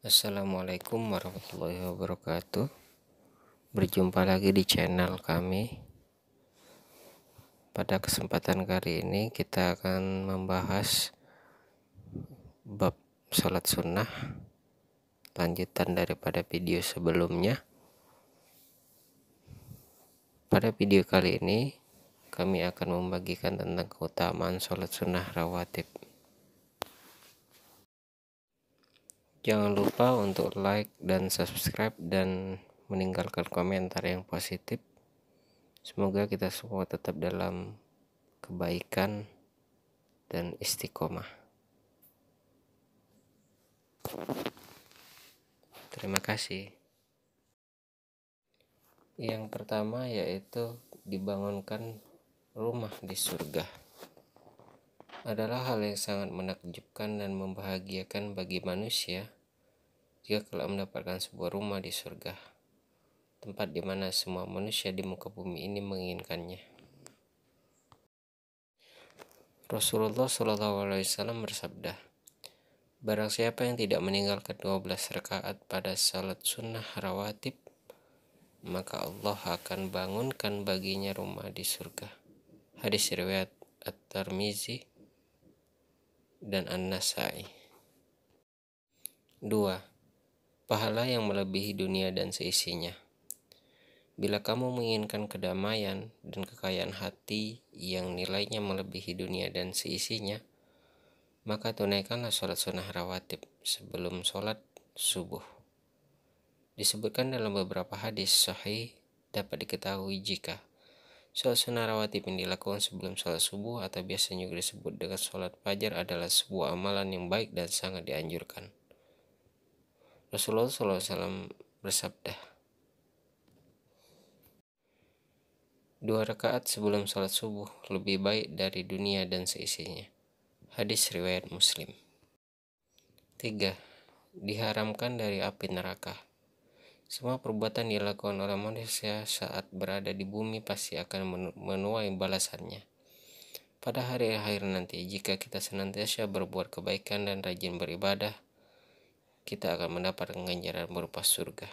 Assalamualaikum warahmatullahi wabarakatuh Berjumpa lagi di channel kami Pada kesempatan kali ini kita akan membahas Bab sholat sunnah Lanjutan daripada video sebelumnya Pada video kali ini Kami akan membagikan tentang keutamaan sholat sunnah rawatib Jangan lupa untuk like dan subscribe dan meninggalkan komentar yang positif. Semoga kita semua tetap dalam kebaikan dan istiqomah. Terima kasih. Yang pertama yaitu dibangunkan rumah di surga adalah hal yang sangat menakjubkan dan membahagiakan bagi manusia jika kelak mendapatkan sebuah rumah di surga, tempat di mana semua manusia di muka bumi ini menginginkannya. Rasulullah saw bersabda, Barang siapa yang tidak meninggalkan 12 rakaat pada salat sunnah rawatib, maka Allah akan bangunkan baginya rumah di surga. Hadis riwayat At-Tirmizi dan An-Nasai. 2. Pahala yang melebihi dunia dan seisinya. Bila kamu menginginkan kedamaian dan kekayaan hati yang nilainya melebihi dunia dan seisinya, maka tunaikanlah sholat sunnah rawatib sebelum sholat subuh. Disebutkan dalam beberapa hadis sahih dapat diketahui jika Sholat rawatib yang dilakukan sebelum sholat subuh atau biasanya juga disebut dengan sholat fajar adalah sebuah amalan yang baik dan sangat dianjurkan. Rasulullah SAW bersabda, Dua rakaat sebelum sholat subuh lebih baik dari dunia dan seisinya. Hadis riwayat Muslim. Tiga, Diharamkan dari api neraka. Semua perbuatan dilakukan oleh manusia saat berada di bumi pasti akan menuai balasannya. Pada hari akhir nanti, jika kita senantiasa berbuat kebaikan dan rajin beribadah, kita akan mendapat ganjaran berupa surga.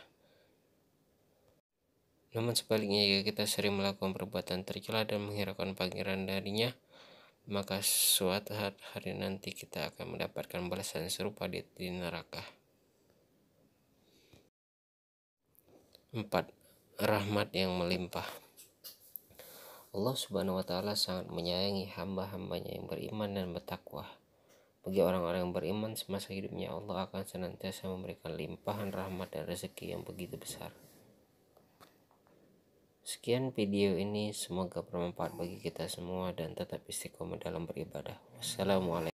Namun sebaliknya, jika kita sering melakukan perbuatan tercela dan menghiraukan panggilan darinya, maka suatu hari nanti kita akan mendapatkan balasan serupa di neraka. 4. Rahmat yang melimpah Allah subhanahu wa ta'ala sangat menyayangi hamba-hambanya yang beriman dan bertakwa Bagi orang-orang yang beriman semasa hidupnya Allah akan senantiasa memberikan limpahan rahmat dan rezeki yang begitu besar Sekian video ini semoga bermanfaat bagi kita semua dan tetap istiqomah dalam beribadah Wassalamualaikum